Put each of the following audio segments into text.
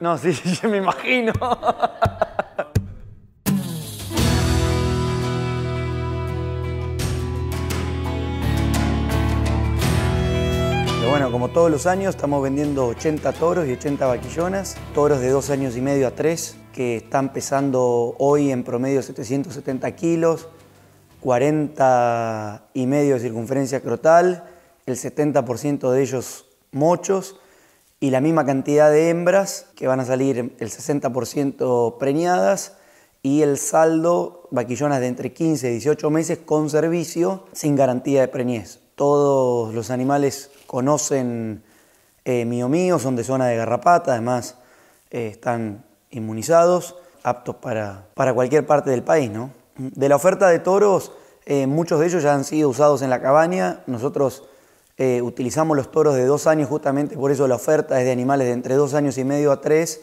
No, sí, yo me imagino. bueno, como todos los años, estamos vendiendo 80 toros y 80 vaquillonas, toros de dos años y medio a tres, que están pesando hoy en promedio 770 kilos, 40 y medio de circunferencia crotal, el 70% de ellos mochos y la misma cantidad de hembras, que van a salir el 60% preñadas, y el saldo, vaquillonas de entre 15 y 18 meses con servicio, sin garantía de preñez. Todos los animales conocen eh, mío mío, son de zona de garrapata, además eh, están inmunizados, aptos para, para, cualquier parte del país. ¿no? De la oferta de toros, eh, muchos de ellos ya han sido usados en la cabaña, nosotros eh, utilizamos los toros de dos años, justamente por eso la oferta es de animales de entre dos años y medio a tres,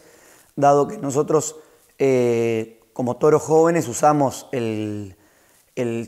dado que nosotros, eh, como toros jóvenes, usamos el,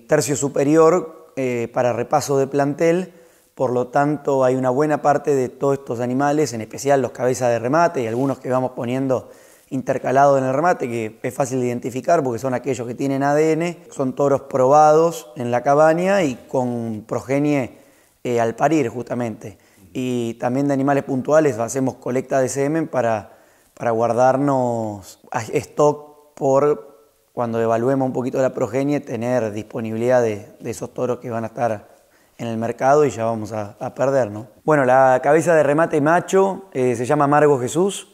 tercio superior eh, para repaso de plantel. Por lo tanto, hay una buena parte de todos estos animales, en especial los cabezas de remate y algunos que vamos poniendo intercalados en el remate, que es fácil de identificar porque son aquellos que tienen ADN, son toros probados en la cabaña y con progenie eh, al parir justamente. Y también de animales puntuales hacemos colecta de semen para, para guardarnos stock por cuando evaluemos un poquito la progenie, tener disponibilidad de, esos toros que van a estar en el mercado y ya vamos a, perder, ¿no? Bueno, la cabeza de remate macho eh, se llama Margo Jesús,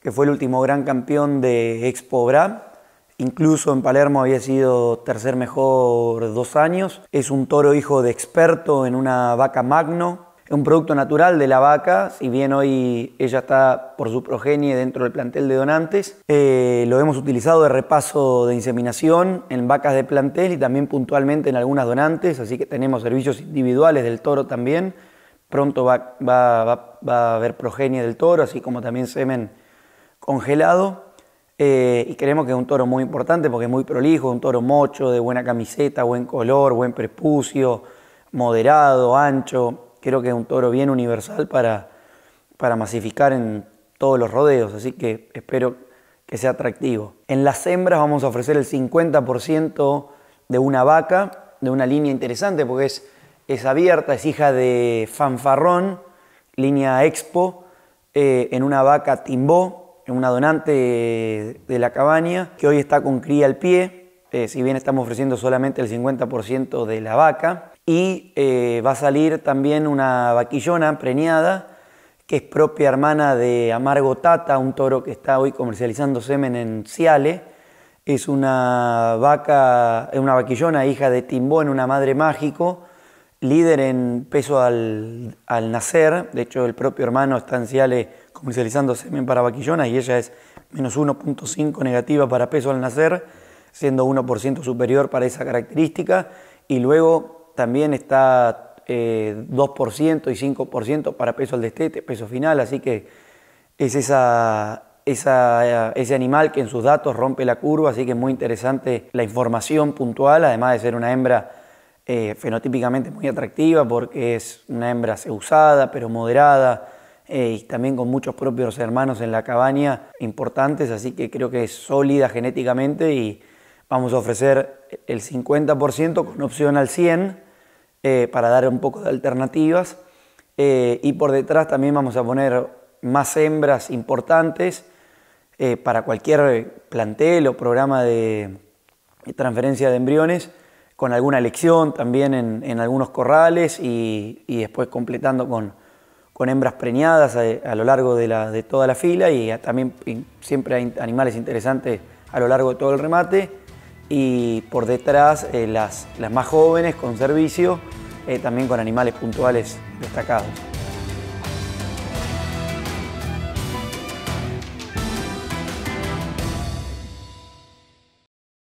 que fue el último gran campeón de Expo Bra Incluso en Palermo había sido tercer mejor dos años. Es un toro hijo de experto en una vaca magno, Es un producto natural de la vaca, si bien hoy ella está por su progenie dentro del plantel de donantes, eh, lo hemos utilizado de repaso de inseminación en vacas de plantel y también puntualmente en algunas donantes, así que tenemos servicios individuales del toro también. Pronto va a haber progenie del toro, así como también semen congelado. Eh, y creemos que es un toro muy importante porque es muy prolijo, un toro mocho, de buena camiseta, buen color, buen prepucio, moderado, ancho. Creo que es un toro bien universal para, masificar en todos los rodeos, así que espero que sea atractivo. En las hembras vamos a ofrecer el 50% de una vaca, de una línea interesante porque es, abierta, es hija de Fanfarrón, línea Expo, eh, en una vaca Timbó, una donante de la cabaña que hoy está con cría al pie, eh, si bien estamos ofreciendo solamente el 50% de la vaca, y eh, va a salir también una vaquillona preñada que es propia hermana de Amargo Tata, un toro que está hoy comercializando semen en Ciale. Es una vaca, una vaquillona, hija de Timbón, una madre mágico, líder en peso al, nacer. De hecho, el propio hermano está en Ciales comercializando semen para vaquillonas y ella es menos 1.5 negativa para peso al nacer, siendo 1% superior para esa característica. Y luego también está 2% eh, y 5% para peso al destete, peso final. Así que es esa, ese animal que en sus datos rompe la curva. Así que es muy interesante la información puntual, además de ser una hembra eh, fenotípicamente muy atractiva porque es una hembra usada pero moderada eh, y también con muchos propios hermanos en la cabaña importantes, así que creo que es sólida genéticamente y vamos a ofrecer el 50% con opción al 100% eh, para dar un poco de alternativas y por detrás también vamos a poner más hembras importantes para cualquier plantel o programa de transferencia de embriones con alguna elección también en, algunos corrales y, después completando con, hembras preñadas eh, a, lo largo de, toda la fila y también siempre hay animales interesantes a lo largo de todo el remate y por detrás eh, las, más jóvenes con servicio, eh, también con animales puntuales destacados.